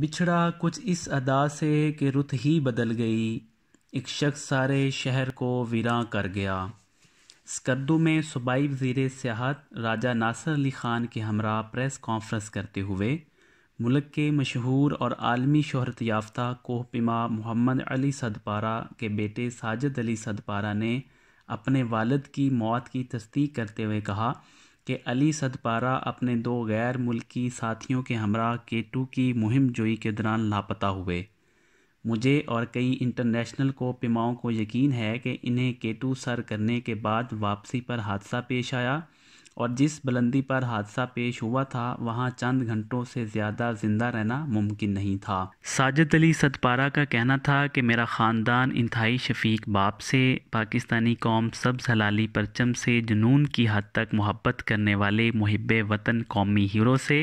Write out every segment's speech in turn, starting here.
बिछड़ा कुछ इस अदा से कि रुत ही बदल गई एक शख्स सारे शहर को वीरां कर गया स्कर्दू में सूबाई वजीर सियाहत राजा नासर अली ख़ान के हमरा प्रेस कॉन्फ्रेंस करते हुए मुल्क के मशहूर और आलमी शहरत याफ्ता पिमा मोहम्मद अली सदपारा के बेटे साजिद अली सदपारा ने अपने वालद की मौत की तस्दीक करते हुए कहा कि अली सदपारा अपने दो गैर मुल्की साथियों के हमरा केटू की मुहिम जोई के दौरान लापता हुए मुझे और कई इंटरनेशनल को पिमाओं को यकीन है कि इन्हें केटू सर करने के बाद वापसी पर हादसा पेश आया और जिस बुलंदी पर हादसा पेश हुआ था वहां चंद घंटों से ज़्यादा ज़िंदा रहना मुमकिन नहीं था साजिद अली सतपारा का कहना था कि मेरा ख़ानदान इंतहाई शफीक बाप से पाकिस्तानी कौम सब्ज़ हलाली परचम से जुनून की हद तक मोहब्बत करने वाले मुहब वतन कौमी हीरो से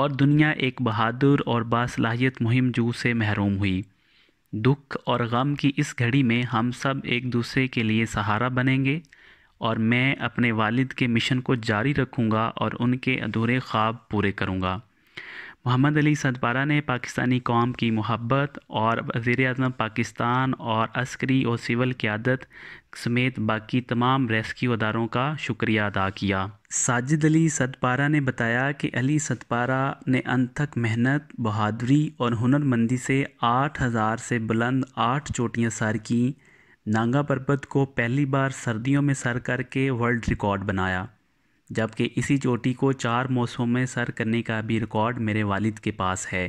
और दुनिया एक बहादुर और बासलाहियत मुहिम जू से महरूम हुई दुख और गम की इस घड़ी में हम सब एक दूसरे के लिए सहारा बनेंगे और मैं अपने वालिद के मिशन को जारी रखूँगा और उनके अधूरे ख्वाब पूरे करूँगा मोहम्मद अली सदपारा ने पाकिस्तानी कौम की मोहब्बत और वज़ी अजम पाकिस्तान और अस्करी और सिविल क्यादत समेत बाकी तमाम रेस्क्यू अदारों का शुक्रिया अदा किया साजिद अली सदपारा ने बताया कि अली सदपारा ने अनथक मेहनत बहादुरी और हुनरमंदी से आठ हज़ार से बुलंद आठ चोटियाँ सार कीं नांगा पर्वत को पहली बार सर्दियों में सर करके वर्ल्ड रिकॉर्ड बनाया जबकि इसी चोटी को चार मौसमों में सर करने का भी रिकॉर्ड मेरे वालिद के पास है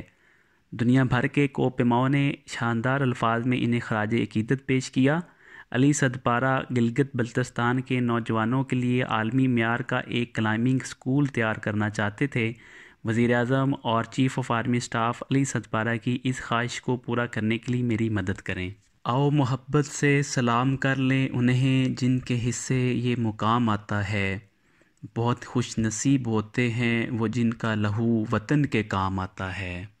दुनिया भर के कोपेमाओं ने शानदार अल्फाज में इन्हें खराज अकीदत पेश किया अली सदपारा गिलगित बल्तिस्तान के नौजवानों के लिए आलमी मैार का एक क्लाइंबिंग स्कूल तैयार करना चाहते थे वज़ी अजम और chief of army staff Ali Sadpara की इस ख्वाहिश को पूरा करने के लिए मेरी मदद करें आओ मोहब्बत से सलाम कर लें उन्हें जिनके हिस्से ये मुकाम आता है बहुत खुश नसीब होते हैं वो जिनका लहू वतन के काम आता है